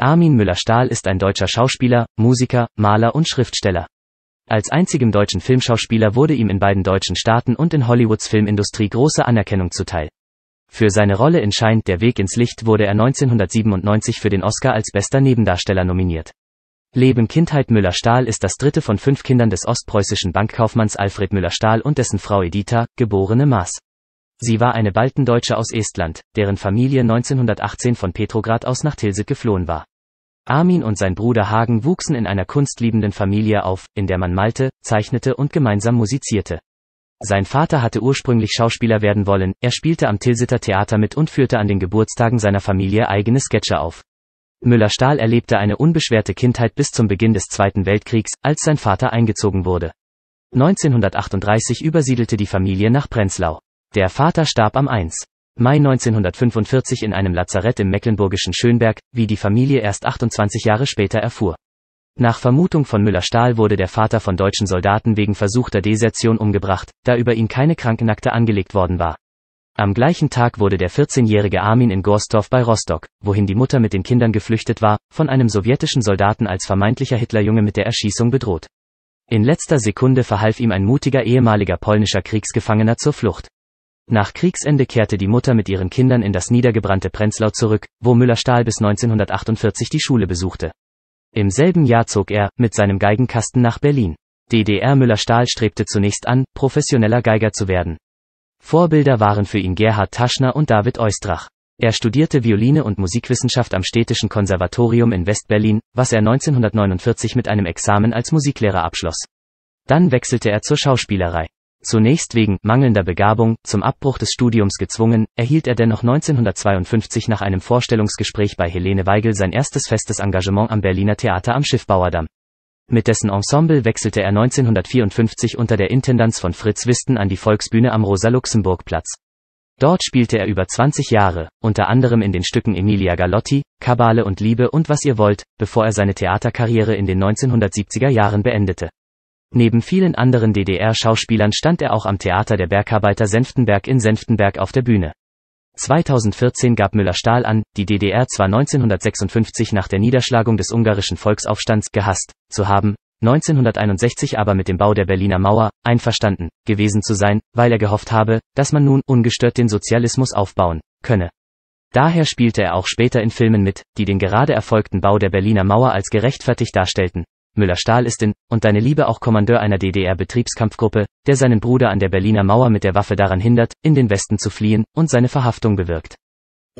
Armin Müller-Stahl ist ein deutscher Schauspieler, Musiker, Maler und Schriftsteller. Als einzigem deutschen Filmschauspieler wurde ihm in beiden deutschen Staaten und in Hollywoods Filmindustrie große Anerkennung zuteil. Für seine Rolle in Scheint der Weg ins Licht wurde er 1997 für den Oscar als bester Nebendarsteller nominiert. Leben Kindheit Müller-Stahl ist das dritte von fünf Kindern des ostpreußischen Bankkaufmanns Alfred Müller-Stahl und dessen Frau Editha, geborene Maas. Sie war eine Baltendeutsche aus Estland, deren Familie 1918 von Petrograd aus nach Tilsit geflohen war. Armin und sein Bruder Hagen wuchsen in einer kunstliebenden Familie auf, in der man malte, zeichnete und gemeinsam musizierte. Sein Vater hatte ursprünglich Schauspieler werden wollen, er spielte am Tilsiter Theater mit und führte an den Geburtstagen seiner Familie eigene Sketche auf. Müller-Stahl erlebte eine unbeschwerte Kindheit bis zum Beginn des Zweiten Weltkriegs, als sein Vater eingezogen wurde. 1938 übersiedelte die Familie nach Prenzlau. Der Vater starb am 1. Mai 1945 in einem Lazarett im mecklenburgischen Schönberg, wie die Familie erst 28 Jahre später erfuhr. Nach Vermutung von Müller-Stahl wurde der Vater von deutschen Soldaten wegen versuchter Desertion umgebracht, da über ihn keine Krankenakte angelegt worden war. Am gleichen Tag wurde der 14-jährige Armin in Gorsdorf bei Rostock, wohin die Mutter mit den Kindern geflüchtet war, von einem sowjetischen Soldaten als vermeintlicher Hitlerjunge mit der Erschießung bedroht. In letzter Sekunde verhalf ihm ein mutiger ehemaliger polnischer Kriegsgefangener zur Flucht. Nach Kriegsende kehrte die Mutter mit ihren Kindern in das niedergebrannte Prenzlau zurück, wo Müller-Stahl bis 1948 die Schule besuchte. Im selben Jahr zog er, mit seinem Geigenkasten nach Berlin. DDR Müller-Stahl strebte zunächst an, professioneller Geiger zu werden. Vorbilder waren für ihn Gerhard Taschner und David Eustrach. Er studierte Violine und Musikwissenschaft am Städtischen Konservatorium in Westberlin, was er 1949 mit einem Examen als Musiklehrer abschloss. Dann wechselte er zur Schauspielerei. Zunächst wegen mangelnder Begabung zum Abbruch des Studiums gezwungen, erhielt er dennoch 1952 nach einem Vorstellungsgespräch bei Helene Weigel sein erstes festes Engagement am Berliner Theater am Schiffbauerdamm. Mit dessen Ensemble wechselte er 1954 unter der Intendanz von Fritz Wisten an die Volksbühne am Rosa-Luxemburg-Platz. Dort spielte er über 20 Jahre, unter anderem in den Stücken Emilia Galotti, Kabale und Liebe und Was ihr wollt, bevor er seine Theaterkarriere in den 1970er Jahren beendete. Neben vielen anderen DDR-Schauspielern stand er auch am Theater der Bergarbeiter Senftenberg in Senftenberg auf der Bühne. 2014 gab Müller-Stahl an, die DDR zwar 1956 nach der Niederschlagung des ungarischen Volksaufstands gehasst zu haben, 1961 aber mit dem Bau der Berliner Mauer einverstanden gewesen zu sein, weil er gehofft habe, dass man nun ungestört den Sozialismus aufbauen könne. Daher spielte er auch später in Filmen mit, die den gerade erfolgten Bau der Berliner Mauer als gerechtfertigt darstellten. Müller-Stahl ist in, und deine Liebe auch Kommandeur einer DDR-Betriebskampfgruppe, der seinen Bruder an der Berliner Mauer mit der Waffe daran hindert, in den Westen zu fliehen, und seine Verhaftung bewirkt.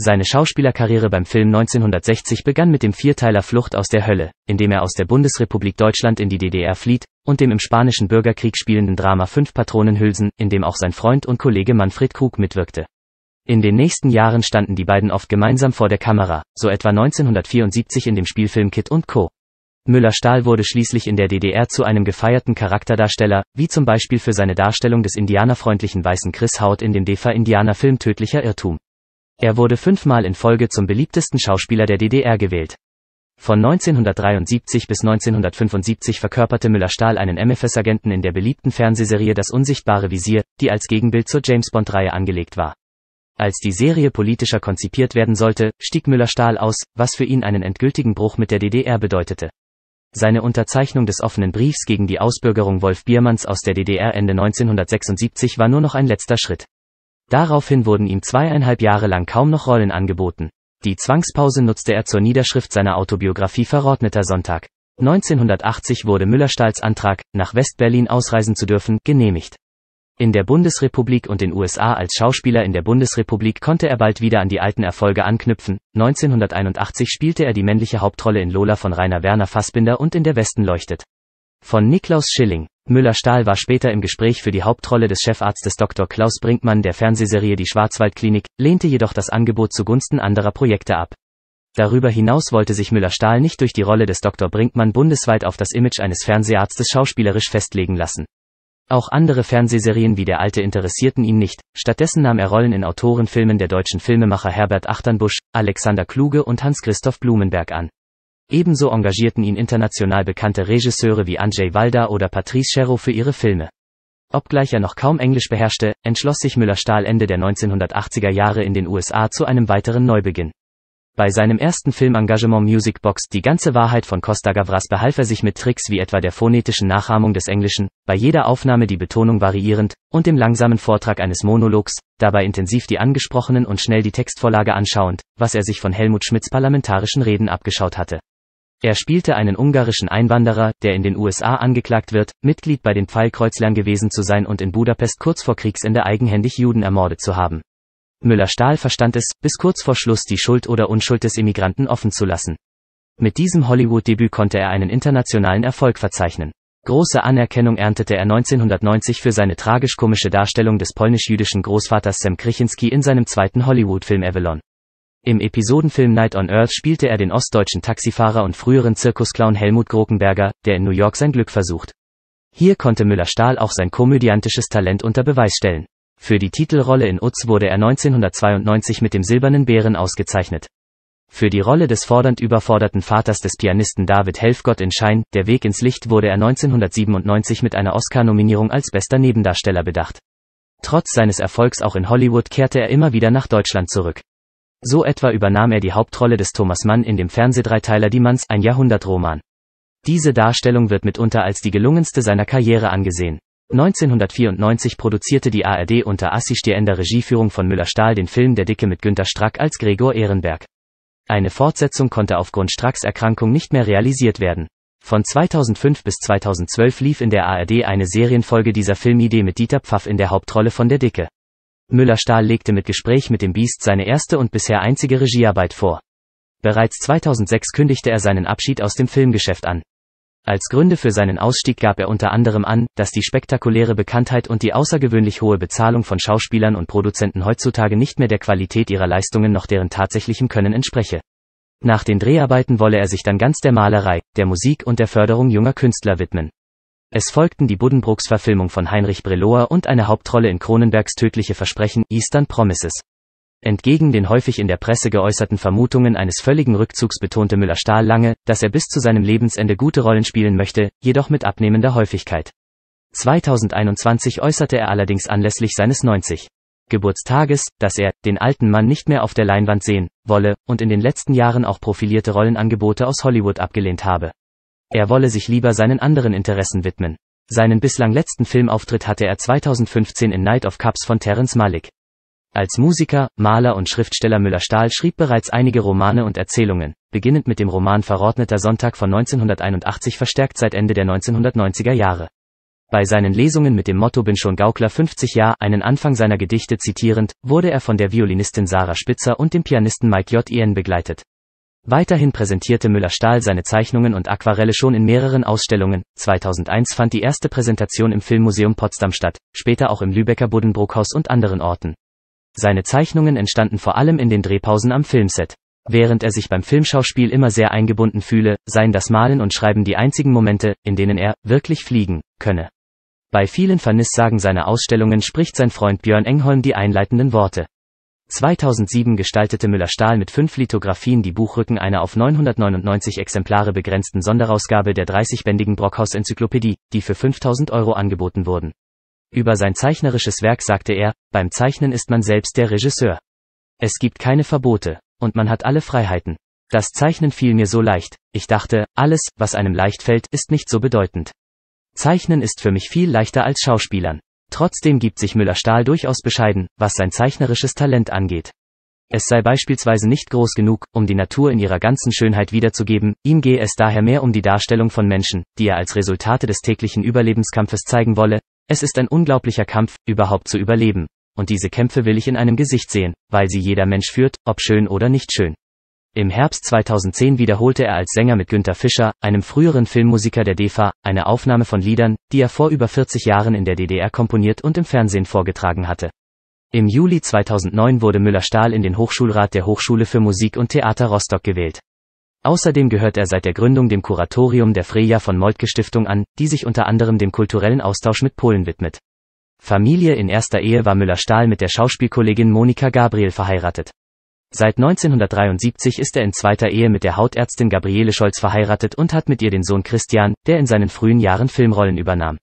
Seine Schauspielerkarriere beim Film 1960 begann mit dem Vierteiler Flucht aus der Hölle, in dem er aus der Bundesrepublik Deutschland in die DDR flieht, und dem im spanischen Bürgerkrieg spielenden Drama Fünf Patronenhülsen, in dem auch sein Freund und Kollege Manfred Krug mitwirkte. In den nächsten Jahren standen die beiden oft gemeinsam vor der Kamera, so etwa 1974 in dem Spielfilm Kit und Co. Müller-Stahl wurde schließlich in der DDR zu einem gefeierten Charakterdarsteller, wie zum Beispiel für seine Darstellung des indianerfreundlichen weißen Chris Haut in dem DEFA-Indianer-Film Tödlicher Irrtum. Er wurde fünfmal in Folge zum beliebtesten Schauspieler der DDR gewählt. Von 1973 bis 1975 verkörperte Müller-Stahl einen MFS-Agenten in der beliebten Fernsehserie Das unsichtbare Visier, die als Gegenbild zur James-Bond-Reihe angelegt war. Als die Serie politischer konzipiert werden sollte, stieg Müller-Stahl aus, was für ihn einen endgültigen Bruch mit der DDR bedeutete. Seine Unterzeichnung des offenen Briefs gegen die Ausbürgerung Wolf Biermanns aus der DDR Ende 1976 war nur noch ein letzter Schritt. Daraufhin wurden ihm zweieinhalb Jahre lang kaum noch Rollen angeboten. Die Zwangspause nutzte er zur Niederschrift seiner Autobiografie Verordneter Sonntag. 1980 wurde Müllerstahls Antrag, nach Westberlin ausreisen zu dürfen, genehmigt. In der Bundesrepublik und den USA als Schauspieler in der Bundesrepublik konnte er bald wieder an die alten Erfolge anknüpfen. 1981 spielte er die männliche Hauptrolle in Lola von Rainer Werner Fassbinder und in Der Westen leuchtet. Von Niklaus Schilling. Müller-Stahl war später im Gespräch für die Hauptrolle des Chefarztes Dr. Klaus Brinkmann der Fernsehserie Die Schwarzwaldklinik, lehnte jedoch das Angebot zugunsten anderer Projekte ab. Darüber hinaus wollte sich Müller-Stahl nicht durch die Rolle des Dr. Brinkmann bundesweit auf das Image eines Fernseharztes schauspielerisch festlegen lassen. Auch andere Fernsehserien wie Der Alte interessierten ihn nicht, stattdessen nahm er Rollen in Autorenfilmen der deutschen Filmemacher Herbert Achternbusch, Alexander Kluge und Hans-Christoph Blumenberg an. Ebenso engagierten ihn international bekannte Regisseure wie Andrzej Walda oder Patrice Chéreau für ihre Filme. Obgleich er noch kaum Englisch beherrschte, entschloss sich Müller-Stahl Ende der 1980er Jahre in den USA zu einem weiteren Neubeginn. Bei seinem ersten Filmengagement Music Box Die ganze Wahrheit von Costa Gavras behalf er sich mit Tricks wie etwa der phonetischen Nachahmung des Englischen, bei jeder Aufnahme die Betonung variierend, und dem langsamen Vortrag eines Monologs, dabei intensiv die angesprochenen und schnell die Textvorlage anschauend, was er sich von Helmut Schmidts parlamentarischen Reden abgeschaut hatte. Er spielte einen ungarischen Einwanderer, der in den USA angeklagt wird, Mitglied bei den Pfeilkreuzlern gewesen zu sein und in Budapest kurz vor Kriegsende eigenhändig Juden ermordet zu haben. Müller-Stahl verstand es, bis kurz vor Schluss die Schuld oder Unschuld des Immigranten offen zu lassen. Mit diesem Hollywood-Debüt konnte er einen internationalen Erfolg verzeichnen. Große Anerkennung erntete er 1990 für seine tragisch-komische Darstellung des polnisch-jüdischen Großvaters Sam Krichinsky in seinem zweiten Hollywood-Film Avalon. Im Episodenfilm Night on Earth spielte er den ostdeutschen Taxifahrer und früheren Zirkusclown Helmut Grokenberger, der in New York sein Glück versucht. Hier konnte Müller-Stahl auch sein komödiantisches Talent unter Beweis stellen. Für die Titelrolle in Utz wurde er 1992 mit dem Silbernen Bären ausgezeichnet. Für die Rolle des fordernd überforderten Vaters des Pianisten David Helfgott in Schein, Der Weg ins Licht wurde er 1997 mit einer Oscar-Nominierung als bester Nebendarsteller bedacht. Trotz seines Erfolgs auch in Hollywood kehrte er immer wieder nach Deutschland zurück. So etwa übernahm er die Hauptrolle des Thomas Mann in dem Fernsehdreiteiler Die Manns, ein Jahrhundertroman. Diese Darstellung wird mitunter als die gelungenste seiner Karriere angesehen. 1994 produzierte die ARD unter assistierender Regieführung von Müller-Stahl den Film Der Dicke mit Günter Strack als Gregor Ehrenberg. Eine Fortsetzung konnte aufgrund Stracks Erkrankung nicht mehr realisiert werden. Von 2005 bis 2012 lief in der ARD eine Serienfolge dieser Filmidee mit Dieter Pfaff in der Hauptrolle von Der Dicke. Müller-Stahl legte mit Gespräch mit dem Biest seine erste und bisher einzige Regiearbeit vor. Bereits 2006 kündigte er seinen Abschied aus dem Filmgeschäft an. Als Gründe für seinen Ausstieg gab er unter anderem an, dass die spektakuläre Bekanntheit und die außergewöhnlich hohe Bezahlung von Schauspielern und Produzenten heutzutage nicht mehr der Qualität ihrer Leistungen noch deren tatsächlichem Können entspreche. Nach den Dreharbeiten wolle er sich dann ganz der Malerei, der Musik und der Förderung junger Künstler widmen. Es folgten die Buddenbrooks Verfilmung von Heinrich Breloa und eine Hauptrolle in Kronenbergs tödliche Versprechen Eastern Promises. Entgegen den häufig in der Presse geäußerten Vermutungen eines völligen Rückzugs betonte Müller-Stahl lange, dass er bis zu seinem Lebensende gute Rollen spielen möchte, jedoch mit abnehmender Häufigkeit. 2021 äußerte er allerdings anlässlich seines 90. Geburtstages, dass er den alten Mann nicht mehr auf der Leinwand sehen wolle und in den letzten Jahren auch profilierte Rollenangebote aus Hollywood abgelehnt habe. Er wolle sich lieber seinen anderen Interessen widmen. Seinen bislang letzten Filmauftritt hatte er 2015 in Night of Cups von Terence Malik. Als Musiker, Maler und Schriftsteller Müller-Stahl schrieb bereits einige Romane und Erzählungen, beginnend mit dem Roman Verordneter Sonntag von 1981 verstärkt seit Ende der 1990er Jahre. Bei seinen Lesungen mit dem Motto Bin schon Gaukler 50 Jahr einen Anfang seiner Gedichte zitierend, wurde er von der Violinistin Sarah Spitzer und dem Pianisten Mike J. Ian begleitet. Weiterhin präsentierte Müller-Stahl seine Zeichnungen und Aquarelle schon in mehreren Ausstellungen. 2001 fand die erste Präsentation im Filmmuseum Potsdam statt, später auch im Lübecker Buddenbrookhaus und anderen Orten. Seine Zeichnungen entstanden vor allem in den Drehpausen am Filmset. Während er sich beim Filmschauspiel immer sehr eingebunden fühle, seien das Malen und Schreiben die einzigen Momente, in denen er wirklich fliegen könne. Bei vielen Vernissagen seiner Ausstellungen spricht sein Freund Björn Engholm die einleitenden Worte. 2007 gestaltete Müller-Stahl mit fünf Lithografien die Buchrücken einer auf 999 Exemplare begrenzten Sonderausgabe der 30-bändigen Brockhaus-Enzyklopädie, die für 5000 Euro angeboten wurden. Über sein zeichnerisches Werk sagte er, beim Zeichnen ist man selbst der Regisseur. Es gibt keine Verbote, und man hat alle Freiheiten. Das Zeichnen fiel mir so leicht, ich dachte, alles, was einem leicht fällt, ist nicht so bedeutend. Zeichnen ist für mich viel leichter als Schauspielern. Trotzdem gibt sich Müller-Stahl durchaus bescheiden, was sein zeichnerisches Talent angeht. Es sei beispielsweise nicht groß genug, um die Natur in ihrer ganzen Schönheit wiederzugeben, ihm gehe es daher mehr um die Darstellung von Menschen, die er als Resultate des täglichen Überlebenskampfes zeigen wolle, es ist ein unglaublicher Kampf, überhaupt zu überleben. Und diese Kämpfe will ich in einem Gesicht sehen, weil sie jeder Mensch führt, ob schön oder nicht schön. Im Herbst 2010 wiederholte er als Sänger mit Günter Fischer, einem früheren Filmmusiker der DEFA, eine Aufnahme von Liedern, die er vor über 40 Jahren in der DDR komponiert und im Fernsehen vorgetragen hatte. Im Juli 2009 wurde Müller-Stahl in den Hochschulrat der Hochschule für Musik und Theater Rostock gewählt. Außerdem gehört er seit der Gründung dem Kuratorium der Freja von Moltke Stiftung an, die sich unter anderem dem kulturellen Austausch mit Polen widmet. Familie in erster Ehe war Müller-Stahl mit der Schauspielkollegin Monika Gabriel verheiratet. Seit 1973 ist er in zweiter Ehe mit der Hautärztin Gabriele Scholz verheiratet und hat mit ihr den Sohn Christian, der in seinen frühen Jahren Filmrollen übernahm.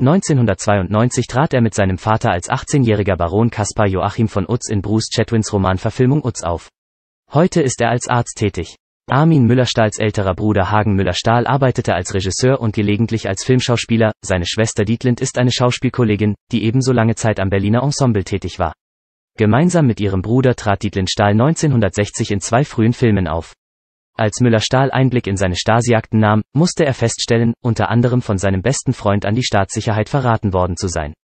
1992 trat er mit seinem Vater als 18-jähriger Baron Kaspar Joachim von Utz in Bruce Chetwins Romanverfilmung Utz auf. Heute ist er als Arzt tätig. Armin Müllerstahls älterer Bruder Hagen Müllerstahl arbeitete als Regisseur und gelegentlich als Filmschauspieler, seine Schwester Dietlind ist eine Schauspielkollegin, die ebenso lange Zeit am Berliner Ensemble tätig war. Gemeinsam mit ihrem Bruder trat Dietlind Stahl 1960 in zwei frühen Filmen auf. Als Müller-Stahl Einblick in seine Stasi-Akten nahm, musste er feststellen, unter anderem von seinem besten Freund an die Staatssicherheit verraten worden zu sein.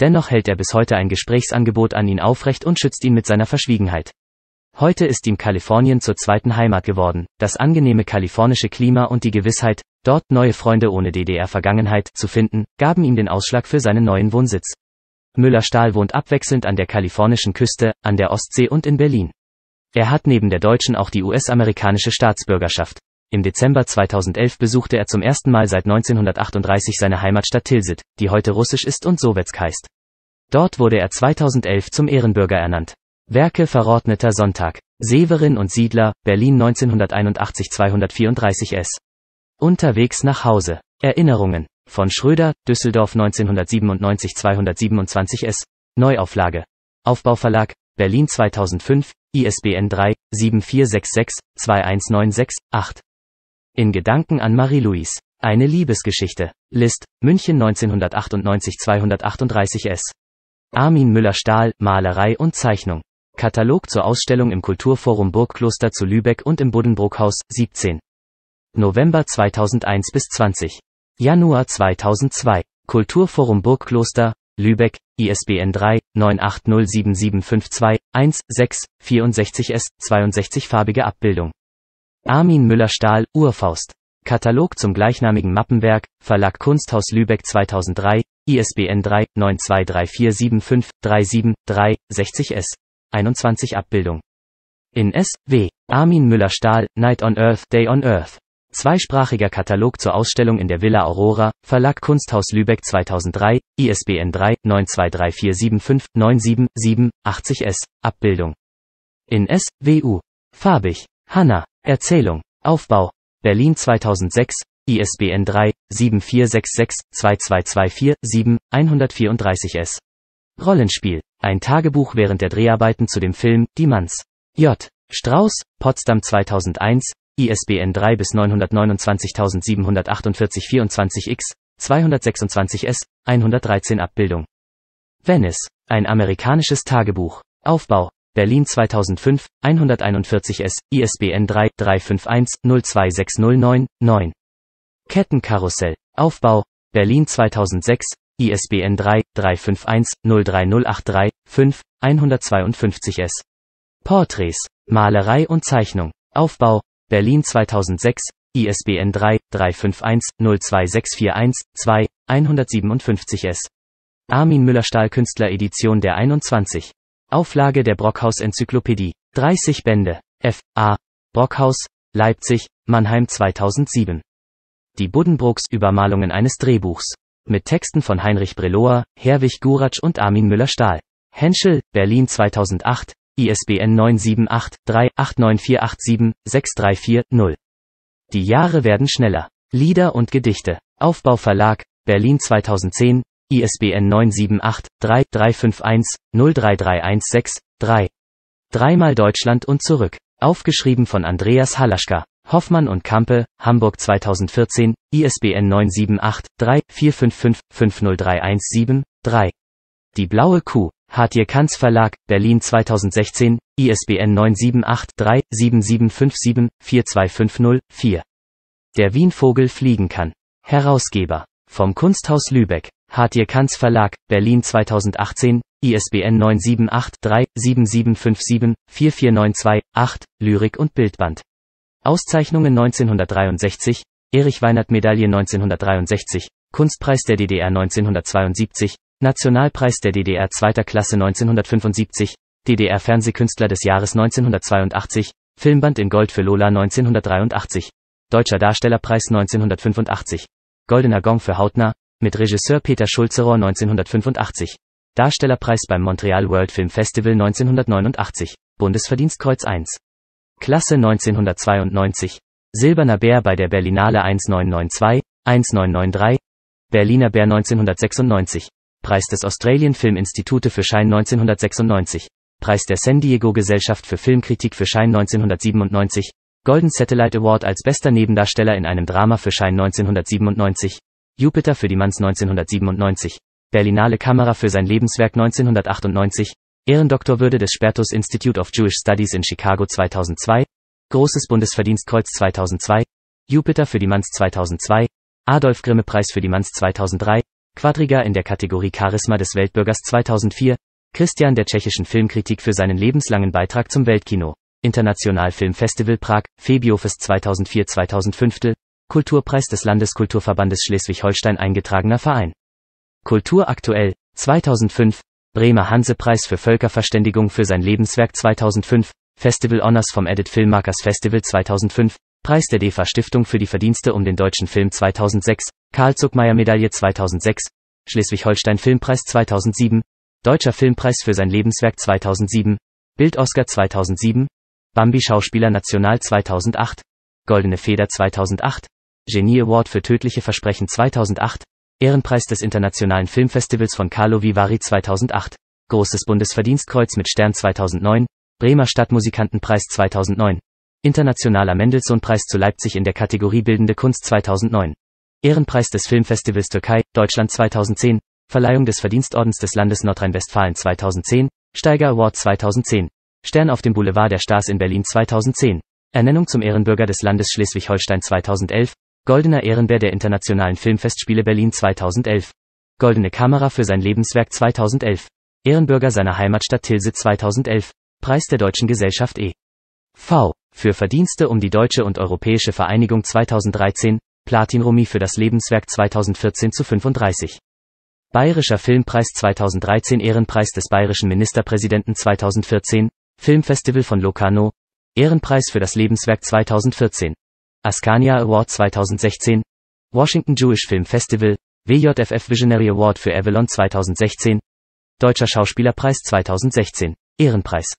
Dennoch hält er bis heute ein Gesprächsangebot an ihn aufrecht und schützt ihn mit seiner Verschwiegenheit. Heute ist ihm Kalifornien zur zweiten Heimat geworden, das angenehme kalifornische Klima und die Gewissheit, dort neue Freunde ohne DDR-Vergangenheit zu finden, gaben ihm den Ausschlag für seinen neuen Wohnsitz. Müller-Stahl wohnt abwechselnd an der kalifornischen Küste, an der Ostsee und in Berlin. Er hat neben der deutschen auch die US-amerikanische Staatsbürgerschaft. Im Dezember 2011 besuchte er zum ersten Mal seit 1938 seine Heimatstadt Tilsit, die heute russisch ist und Sowetsk heißt. Dort wurde er 2011 zum Ehrenbürger ernannt. Werke Verordneter Sonntag. Severin und Siedler, Berlin 1981 234 S. Unterwegs nach Hause. Erinnerungen. Von Schröder, Düsseldorf 1997 227 S. Neuauflage. Aufbauverlag, Berlin 2005, ISBN 3 7466 2196 8. In Gedanken an Marie-Louise. Eine Liebesgeschichte. List, München 1998 238 S. Armin Müller-Stahl, Malerei und Zeichnung. Katalog zur Ausstellung im Kulturforum Burgkloster zu Lübeck und im Buddenbrookhaus, 17. November 2001 bis 20. Januar 2002. Kulturforum Burgkloster, Lübeck, ISBN 3 9807752 16 64 S 62 farbige Abbildung. Armin Müller-Stahl, Urfaust. Katalog zum gleichnamigen Mappenwerk, Verlag Kunsthaus Lübeck 2003, ISBN 3 60 S. 21 Abbildung. In S.W. Armin Müller-Stahl, Night on Earth, Day on Earth. Zweisprachiger Katalog zur Ausstellung in der Villa Aurora, Verlag Kunsthaus Lübeck 2003, ISBN 3 923475977 97 80 s Abbildung. In S.W.U. Farbig. Hanna. Erzählung. Aufbau. Berlin 2006, ISBN 3 7466 2224 7 134 S. Rollenspiel. Ein Tagebuch während der Dreharbeiten zu dem Film Die Manns. J. Strauß, Potsdam 2001, ISBN 3 bis 929748 24 X, 226 S, 113 Abbildung. Venice. Ein amerikanisches Tagebuch. Aufbau. Berlin 2005, 141 S, ISBN 3 351 02609 9. Kettenkarussell. Aufbau. Berlin 2006, ISBN 3-351-03083-5-152-S. Porträts, Malerei und Zeichnung. Aufbau, Berlin 2006, ISBN 3-351-02641-2, 157-S. Armin Müller-Stahl Edition der 21. Auflage der Brockhaus Enzyklopädie. 30 Bände. F.A. Brockhaus, Leipzig, Mannheim 2007. Die Buddenbrooks Übermalungen eines Drehbuchs. Mit Texten von Heinrich Breloer, Herwig Guratsch und Armin Müller-Stahl. Henschel, Berlin 2008, ISBN 978-3-89487-634-0. Die Jahre werden schneller. Lieder und Gedichte. Aufbau Verlag, Berlin 2010, ISBN 978-3-351-03316-3. Dreimal Deutschland und zurück. Aufgeschrieben von Andreas Halaschka. Hoffmann und Kampe, Hamburg 2014, ISBN 978-3-455-50317-3. Die blaue Kuh, Hartier Kanz Verlag, Berlin 2016, ISBN 978-3-7757-4250-4. Der Wienvogel fliegen kann. Herausgeber. Vom Kunsthaus Lübeck, Hartier Kanz Verlag, Berlin 2018, ISBN 978-3-7757-4492-8, Lyrik und Bildband. Auszeichnungen 1963, Erich Weinert Medaille 1963, Kunstpreis der DDR 1972, Nationalpreis der DDR zweiter Klasse 1975, DDR Fernsehkünstler des Jahres 1982, Filmband in Gold für Lola 1983, Deutscher Darstellerpreis 1985, Goldener Gong für Hautner, mit Regisseur Peter Schulzerohr 1985, Darstellerpreis beim Montreal World Film Festival 1989, Bundesverdienstkreuz 1. Klasse 1992, Silberner Bär bei der Berlinale 1992, 1993, Berliner Bär 1996, Preis des Australian Film Institute für Schein 1996, Preis der San Diego Gesellschaft für Filmkritik für Schein 1997, Golden Satellite Award als bester Nebendarsteller in einem Drama für Schein 1997, Jupiter für die Manns 1997, Berlinale Kamera für sein Lebenswerk 1998, Ehrendoktorwürde des Spertus Institute of Jewish Studies in Chicago 2002, Großes Bundesverdienstkreuz 2002, Jupiter für die Manns 2002, Adolf Grimme Preis für die Manns 2003, Quadriga in der Kategorie Charisma des Weltbürgers 2004, Christian der tschechischen Filmkritik für seinen lebenslangen Beitrag zum Weltkino, International Film Festival Prag, Febiofest 2004-2005, Kulturpreis des Landeskulturverbandes Schleswig-Holstein eingetragener Verein. Kultur aktuell, 2005, Bremer Hansepreis für Völkerverständigung für sein Lebenswerk 2005, Festival Honors vom Edit Filmmakers Festival 2005, Preis der DEFA Stiftung für die Verdienste um den deutschen Film 2006, Karl Zuckmeier Medaille 2006, Schleswig-Holstein Filmpreis 2007, Deutscher Filmpreis für sein Lebenswerk 2007, Bild Oscar 2007, Bambi Schauspieler National 2008, Goldene Feder 2008, Genie Award für tödliche Versprechen 2008, Ehrenpreis des Internationalen Filmfestivals von Carlo Vivari 2008, Großes Bundesverdienstkreuz mit Stern 2009, Bremer Stadtmusikantenpreis 2009, Internationaler Mendelssohn-Preis zu Leipzig in der Kategorie Bildende Kunst 2009, Ehrenpreis des Filmfestivals Türkei, Deutschland 2010, Verleihung des Verdienstordens des Landes Nordrhein-Westfalen 2010, Steiger Award 2010, Stern auf dem Boulevard der Stars in Berlin 2010, Ernennung zum Ehrenbürger des Landes Schleswig-Holstein 2011, Goldener Ehrenbär der Internationalen Filmfestspiele Berlin 2011. Goldene Kamera für sein Lebenswerk 2011. Ehrenbürger seiner Heimatstadt Tilsit 2011. Preis der Deutschen Gesellschaft E. V. Für Verdienste um die Deutsche und Europäische Vereinigung 2013. Platin Romy für das Lebenswerk 2014 zu 35. Bayerischer Filmpreis 2013 Ehrenpreis des bayerischen Ministerpräsidenten 2014. Filmfestival von Locarno. Ehrenpreis für das Lebenswerk 2014. Ascania Award 2016, Washington Jewish Film Festival, WJFF Visionary Award für Avalon 2016, Deutscher Schauspielerpreis 2016, Ehrenpreis